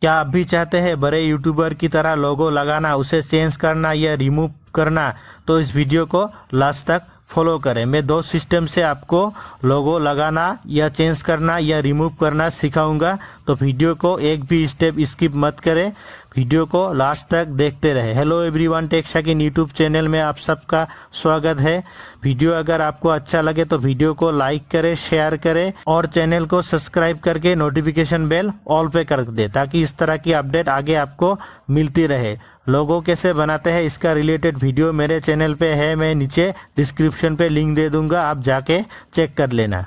क्या आप भी चाहते हैं बड़े यूट्यूबर की तरह लोगो लगाना उसे चेंज करना या रिमूव करना तो इस वीडियो को लास्ट तक फॉलो करें मैं दो सिस्टम से आपको लोगो लगाना या चेंज करना या रिमूव करना सिखाऊंगा तो वीडियो को एक भी स्टेप स्किप मत करें वीडियो को लास्ट तक देखते रहे हेलो एवरीवन टेक्सा के यूट्यूब चैनल में आप सबका स्वागत है वीडियो अगर आपको अच्छा लगे तो वीडियो को लाइक करें शेयर करें और चैनल को सब्सक्राइब करके नोटिफिकेशन बेल ऑल पे कर दे ताकि इस तरह की अपडेट आगे आपको मिलती रहे लोगो कैसे बनाते हैं इसका रिलेटेड वीडियो मेरे चैनल पे है मैं नीचे डिस्क्रिप्शन पे लिंक दे दूंगा आप जाके चेक कर लेना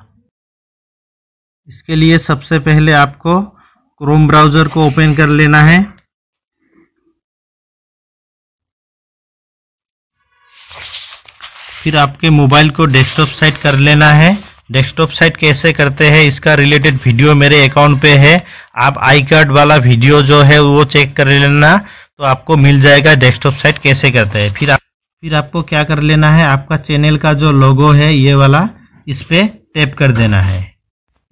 इसके लिए सबसे पहले आपको क्रोम ब्राउजर को ओपन कर लेना है फिर आपके मोबाइल को डेस्कटॉप साइट कर लेना है डेस्कटॉप साइट कैसे करते हैं इसका रिलेटेड वीडियो मेरे अकाउंट पे है आप आई कार्ड वाला वीडियो जो है वो चेक कर लेना तो आपको मिल जाएगा डेस्कटॉप साइट कैसे करते हैं फिर आप फिर आपको क्या कर लेना है आपका चैनल का जो लोगो है ये वाला इस पर टैप कर देना है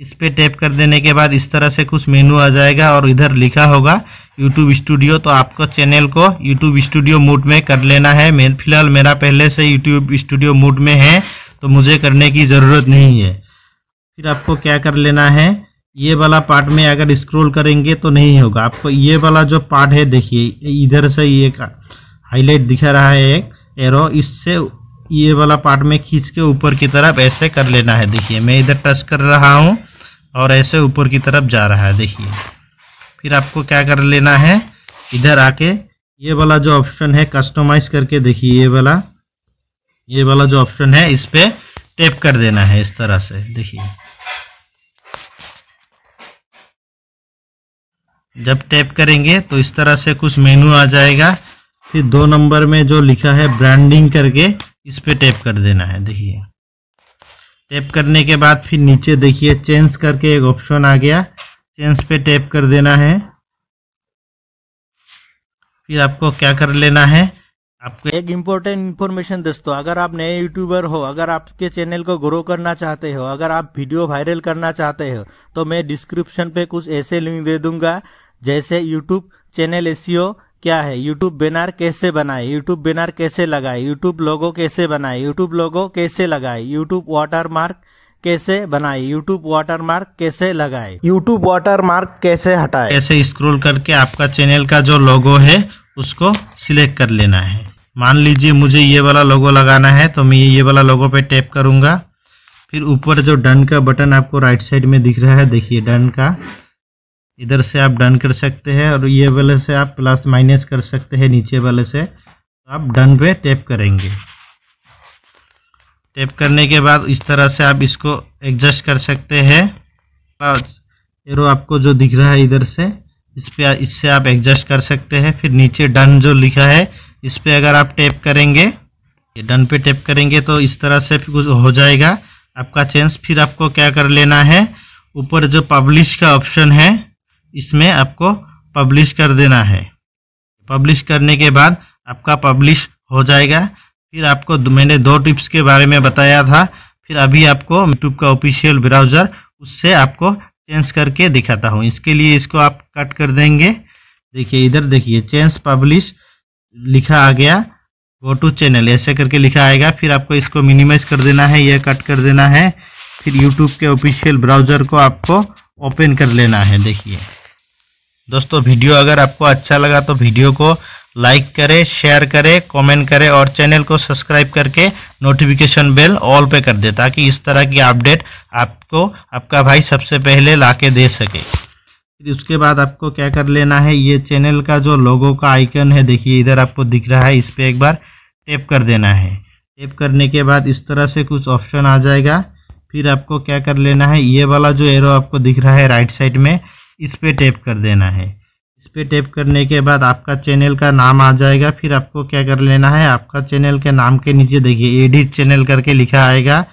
इस पर टैप कर देने के बाद इस तरह से कुछ मेनू आ जाएगा और इधर लिखा होगा यूट्यूब स्टूडियो तो आपको चैनल को यूट्यूब स्टूडियो मूड में कर लेना है मैं फिलहाल मेरा पहले से यूट्यूब स्टूडियो मूड में है तो मुझे करने की ज़रूरत नहीं है फिर आपको क्या कर लेना है ये वाला पार्ट में अगर स्क्रॉल करेंगे तो नहीं होगा आपको ये वाला जो पार्ट है देखिए इधर से ये हाईलाइट दिखा रहा है एक एरो इससे ये वाला पार्ट में खींच के ऊपर की तरफ ऐसे कर लेना है देखिए मैं इधर टच कर रहा हूँ और ऐसे ऊपर की तरफ जा रहा है देखिए फिर आपको क्या कर लेना है इधर आके ये वाला जो ऑप्शन है कस्टमाइज करके देखिए ये वाला ये वाला जो ऑप्शन है इस पर टेप कर देना है इस तरह से देखिए जब टैप करेंगे तो इस तरह से कुछ मेनू आ जाएगा फिर दो नंबर में जो लिखा है ब्रांडिंग करके इस पर टैप कर देना है देखिए टैप करने के बाद फिर नीचे देखिए चेंज करके एक ऑप्शन आ गया चेंज पे टैप कर देना है फिर आपको क्या कर लेना है आपको एक इम्पोर्टेंट इन्फॉर्मेशन दोस्तों अगर आप नए यूट्यूबर हो अगर आपके चैनल को ग्रो करना चाहते हो अगर आप वीडियो वायरल करना चाहते हो तो मैं डिस्क्रिप्शन पे कुछ ऐसे लिंक दे दूंगा जैसे यूट्यूब चैनल ए क्या है यूट्यूब बैनर कैसे बनाए यूट्यूब बैनर कैसे लगाए यूट्यूब लोगो कैसे बनाए यूट्यूब लोगो कैसे लगाए यूट्यूब मार्क कैसे बनाए यूट्यूब मार्क कैसे लगाए यूट्यूब मार्क कैसे हटाए कैसे स्क्रॉल करके आपका चैनल का जो लोगो है उसको सिलेक्ट कर लेना है मान लीजिए मुझे ये वाला लोगो लगाना है तो मैं ये वाला लोगो पे टैप करूंगा फिर ऊपर जो डन का बटन आपको राइट साइड में दिख रहा है देखिए डन का इधर से आप डन कर सकते हैं और ये वाले से आप प्लस माइनस कर सकते हैं नीचे वाले से तो आप डन पे टैप करेंगे टैप करने के बाद इस तरह से आप इसको एडजस्ट कर सकते हैं एरो आपको जो दिख रहा है इधर से इस पर इससे आप एडजस्ट कर सकते हैं फिर नीचे डन जो लिखा है इस पर अगर आप टैप करेंगे ये डन पे टैप करेंगे तो इस तरह से कुछ हो जाएगा आपका चेंज फिर आपको क्या कर लेना है ऊपर जो पब्लिश का ऑप्शन है इसमें आपको पब्लिश कर देना है पब्लिश करने के बाद आपका पब्लिश हो जाएगा फिर आपको मैंने दो टिप्स के बारे में बताया था फिर अभी आपको यूट्यूब का ऑफिशियल ब्राउज़र उससे आपको चेंज करके दिखाता हूँ इसके लिए इसको आप कट कर देंगे देखिए इधर देखिए चेंज पब्लिश लिखा आ गया गो टू चैनल ऐसे करके लिखा आएगा फिर आपको इसको मिनिमाइज कर देना है यह कट कर देना है फिर यूट्यूब के ऑफिशियल ब्राउज़र को आपको ओपन कर लेना है देखिए दोस्तों वीडियो अगर आपको अच्छा लगा तो वीडियो को लाइक करें शेयर करें कमेंट करें और चैनल को सब्सक्राइब करके नोटिफिकेशन बेल ऑल पे कर दे ताकि इस तरह की अपडेट आपको आपका भाई सबसे पहले लाके दे सके फिर उसके बाद आपको क्या कर लेना है ये चैनल का जो लोगों का आइकन है देखिए इधर आपको दिख रहा है इस पर एक बार टेप कर देना है टेप करने के बाद इस तरह से कुछ ऑप्शन आ जाएगा फिर आपको क्या कर लेना है ये वाला जो एरो आपको दिख रहा है राइट साइड में इस पर टैप कर देना है इस पर टैप करने के बाद आपका चैनल का नाम आ जाएगा फिर आपको क्या कर लेना है आपका चैनल के नाम के नीचे देखिए एडिट चैनल करके लिखा आएगा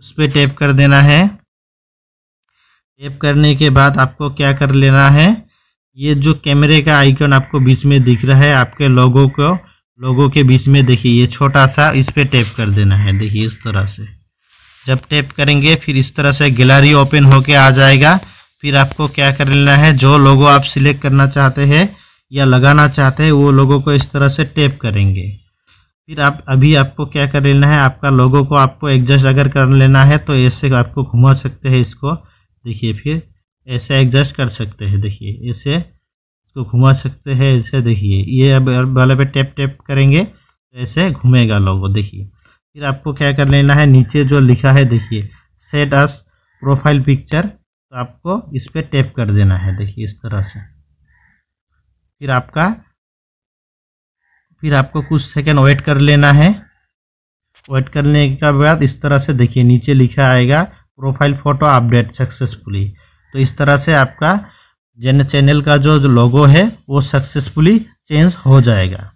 उस पर टैप कर देना है टैप करने के बाद आपको क्या कर लेना है ये जो कैमरे का आइकन आपको बीच में दिख रहा है आपके लोगों को लोगों के बीच में देखिए ये छोटा सा इस पर टैप कर देना है देखिए इस तरह से जब टैप करेंगे फिर इस तरह से गैलरी ओपन होके आ जाएगा फिर आपको क्या कर लेना है जो लोगो आप सिलेक्ट करना चाहते हैं या लगाना चाहते हैं वो लोगों को इस तरह से टेप करेंगे फिर आप अभी आपको क्या कर लेना है आपका लोगों को आपको एडजस्ट अगर कर लेना है तो ऐसे आपको घुमा सकते हैं इसको देखिए फिर ऐसे एडजस्ट कर सकते हैं देखिए ऐसे इसको घुमा सकते हैं ऐसे देखिए ये अब वाले पे टैप टैप करेंगे तो ऐसे घूमेगा लोगो देखिए फिर आपको क्या कर लेना है नीचे जो लिखा है देखिए सेट अस प्रोफाइल पिक्चर तो आपको इस पर टैप कर देना है देखिए इस तरह से फिर आपका फिर आपको कुछ सेकेंड वेट कर लेना है वेट करने के बाद इस तरह से देखिए नीचे लिखा आएगा प्रोफाइल फ़ोटो अपडेट सक्सेसफुली तो इस तरह से आपका जेन चैनल का जो, जो लोगो है वो सक्सेसफुली चेंज हो जाएगा